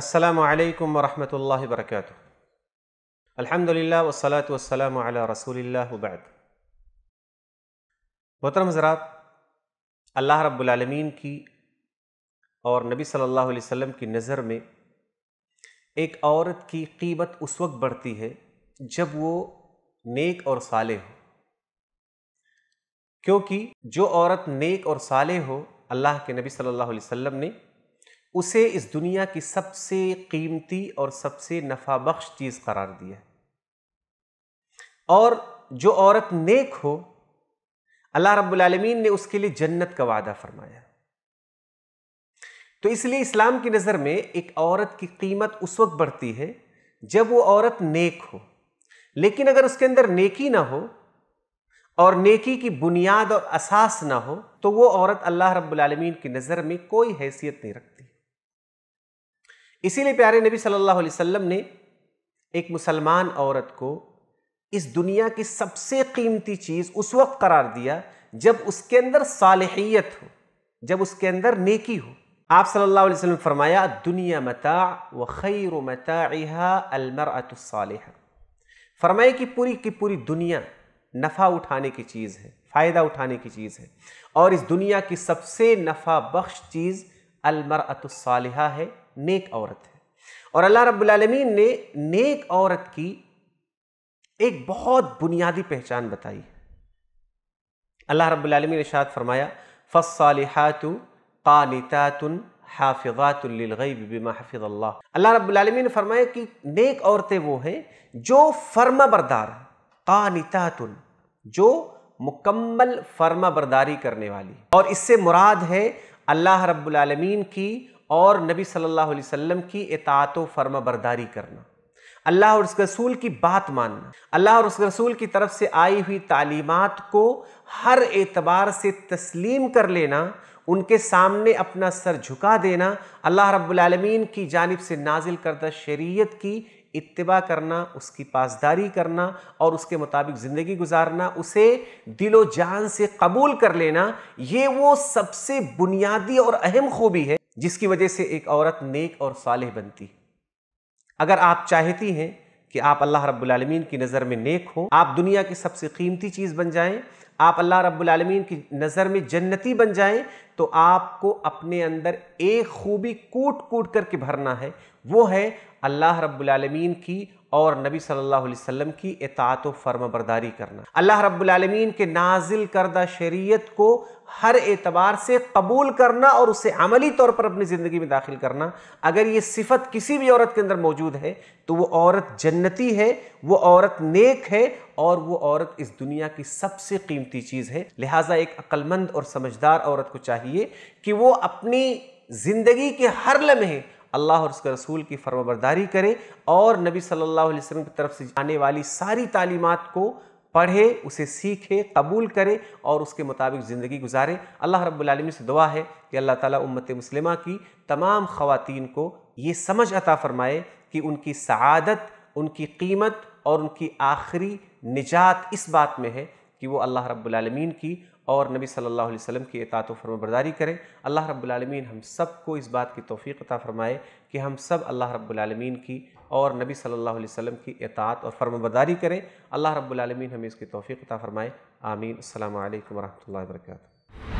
असलकम वरहमल वर्क अल्हम्दुलिल्लाह वसलात वसलाम अला रसूलिल्लाह वबैद मोहतरम हज़रात अल्लाह रब्बुलमीन की और नबी सल्लल्लाहु अलैहि वसल्लम की नज़र में एक औरत की कीमत उस वक्त बढ़ती है जब वो नेक और साले हो क्योंकि जो औरत नेक और साले हो अल्लाह के नबी सल्लल्लाहु अलैहि वसल्लम ने उसे इस दुनिया की सबसे कीमती और सबसे नफा बख्श चीज़ करार दिया और जो औरत नेक हो अल्लाह रब्बुल ने उसके लिए जन्नत का वादा फरमाया तो इसलिए इस्लाम की नज़र में एक औरत की कीमत उस वक्त बढ़ती है जब वो औरत नेक हो लेकिन अगर उसके अंदर नेकी ना हो और नेकी की बुनियाद और असास ना हो तो वो औरत अल्लाह रब्बुल की नज़र में कोई हैसियत नहीं रखती इसीलिए प्यारे नबी सल्लल्लाहु अलैहि वसल्लम ने एक मुसलमान औरत को इस दुनिया की सबसे कीमती चीज़ उस वक्त करार दिया जब उसके अंदर सालहियत हो जब उसके अंदर नेकी हो आप सल्लल्लाहु अलैहि वसल्लम फरमाया दुनिया मता व खैर मता अलमरतसाल फरमाए कि पूरी की पूरी दुनिया नफ़ा उठाने की चीज़ है फ़ायदा उठाने की चीज़ है और इस दुनिया की सबसे नफ़ा बख्श चीज़ अलमरतसाल है नेक औरत है और अल्लाह रब्बुलमीन ने नेक औरत की एक बहुत बुनियादी पहचान बताई अल्लाह ने शायद फरमाया फ़सालहातु कानितातुन अल्लाह अल्लाह ने फरमाया कि नेक औरतें वो हैं जो फर्मा बरदार कानितातुन जो मुकम्मल फर्मा बरदारी करने वाली और इससे मुराद है अल्लाह रब्बुलमीन की और नबी सल्लल्लाहु अलैहि वसल्लम की इतात फर्मा बरदारी करना अल्लाह और उस रसूल की बात मानना अल्लाह और उस रसूल की तरफ से आई हुई तालीमत को हर एतबार से तस्लीम कर लेना उनके सामने अपना सर झुका देना अल्लाह रब्लमीन की जानब से नाजिल करदा शरीय की इतबा करना उसकी पासदारी करना और उसके मुताबिक ज़िंदगी गुजारना उसे दिलो जान से कबूल कर लेना ये वो सबसे बुनियादी और अहम खूबी है जिसकी वजह से एक औरत नेक और सालह बनती अगर आप चाहती हैं कि आप अल्लाह रब्बुलमीन की नज़र में नेक हो आप दुनिया की सबसे कीमती चीज़ बन जाएं आप अल्लाह रब्बुलमीन की नज़र में जन्नती बन जाएं तो आपको अपने अंदर एक खूबी कूट कूट करके भरना है वो है अल्लाह रब्बुलमीन की और नबी सल्लल्लाहु अलैहि वसल्लम की इतात व फर्मबरदारी करना अल्लाह रब्लमीन के नाजिल करदा शरीयत को हर एतबार से कबूल करना और उसे अमली तौर पर अपनी ज़िंदगी में दाखिल करना अगर ये सिफत किसी भी औरत के अंदर मौजूद है तो वो औरत जन्नती है वो औरत नेक है और वो औरत इस दुनिया की सबसे कीमती चीज़ है लिहाजा एक अक्लमंद और समझदार औरत को चाहिए कि वो अपनी ज़िंदगी के हर लम्हे अल्लाह और उसके रसूल की फरमाबरदारी करे और नबी सल्लल्लाहु अलैहि वसल्लम की तरफ से आने वाली सारी तालीमत को पढ़े उसे सीखे कबूल करे और उसके मुताबिक ज़िंदगी गुजारे अल्लाह रब्बुल से दुआ है कि अल्लाह ताला उम्मत मुस्लिमा की तमाम ख़वातीन को ये समझ अता फ़रमाए कि उनकी सआदत उनकी कीमत और उनकी आखिरी निजात इस बात में है कि वो अल्लाह रब्बुल की और नबी सल्लल्लाहु अलैहि वसल्लम की इतात फरमाबरदारी करें अल्लाह रब्बुलमीन हम सब को इस बात की तोफ़ी अता फ़रमाए कि हम सब अल्लाह रब्बुलमीन की और नबी सल्लल्लाहु अलैहि वसल्लम की इतात और फरमाबरदारी करें अल्लाह रब्बुलमीन हमें इसकी तोफ़ी अता फ़रमाए आमीन अल्लाम वरहमल वर्का